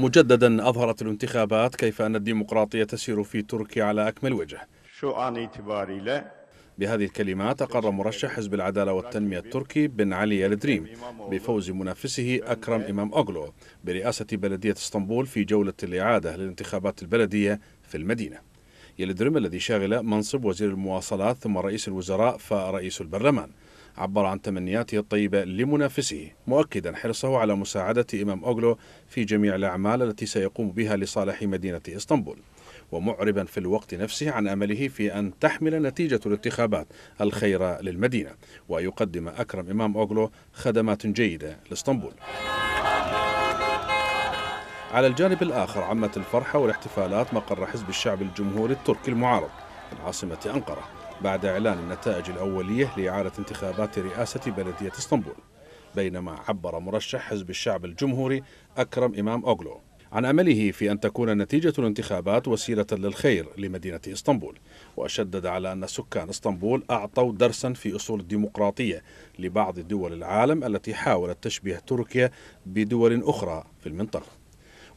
مجددا أظهرت الانتخابات كيف أن الديمقراطية تسير في تركيا على أكمل وجه شو بهذه الكلمات أقر مرشح حزب العدالة والتنمية التركي بن علي الدريم بفوز منافسه أكرم إمام أوغلو برئاسة بلدية اسطنبول في جولة الإعادة للانتخابات البلدية في المدينة يلدريم الذي شاغل منصب وزير المواصلات ثم رئيس الوزراء فرئيس البرلمان عبر عن تمنياته الطيبة لمنافسه مؤكدا حرصه على مساعدة إمام أوغلو في جميع الأعمال التي سيقوم بها لصالح مدينة إسطنبول ومعربا في الوقت نفسه عن امله في ان تحمل نتيجه الانتخابات الخير للمدينه ويقدم اكرم امام اوغلو خدمات جيده لاسطنبول. على الجانب الاخر عمت الفرحه والاحتفالات مقر حزب الشعب الجمهوري التركي المعارض من عاصمه انقره بعد إعلان النتائج الأولية لإعادة انتخابات رئاسة بلدية اسطنبول بينما عبر مرشح حزب الشعب الجمهوري أكرم إمام أوغلو عن امله في ان تكون نتيجه الانتخابات وسيله للخير لمدينه اسطنبول وشدد على ان سكان اسطنبول اعطوا درسا في اصول الديمقراطيه لبعض دول العالم التي حاولت تشبيه تركيا بدول اخرى في المنطقه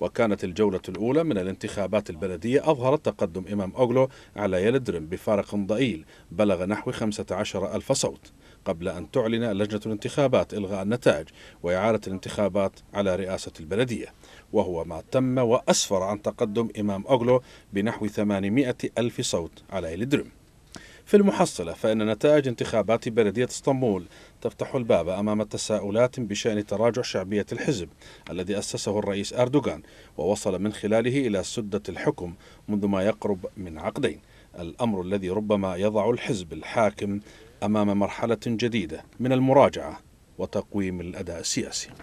وكانت الجولة الأولى من الانتخابات البلدية أظهرت تقدم إمام أوغلو على يلدرم بفارق ضئيل بلغ نحو 15 ألف صوت قبل أن تعلن لجنة الانتخابات إلغاء النتائج وإعادة الانتخابات على رئاسة البلدية وهو ما تم وأسفر عن تقدم إمام أوغلو بنحو 800 ألف صوت على يلدرم في المحصلة فإن نتائج انتخابات بلدية اسطنبول تفتح الباب أمام تساؤلات بشأن تراجع شعبية الحزب الذي أسسه الرئيس أردوغان ووصل من خلاله إلى سدة الحكم منذ ما يقرب من عقدين الأمر الذي ربما يضع الحزب الحاكم أمام مرحلة جديدة من المراجعة وتقويم الأداء السياسي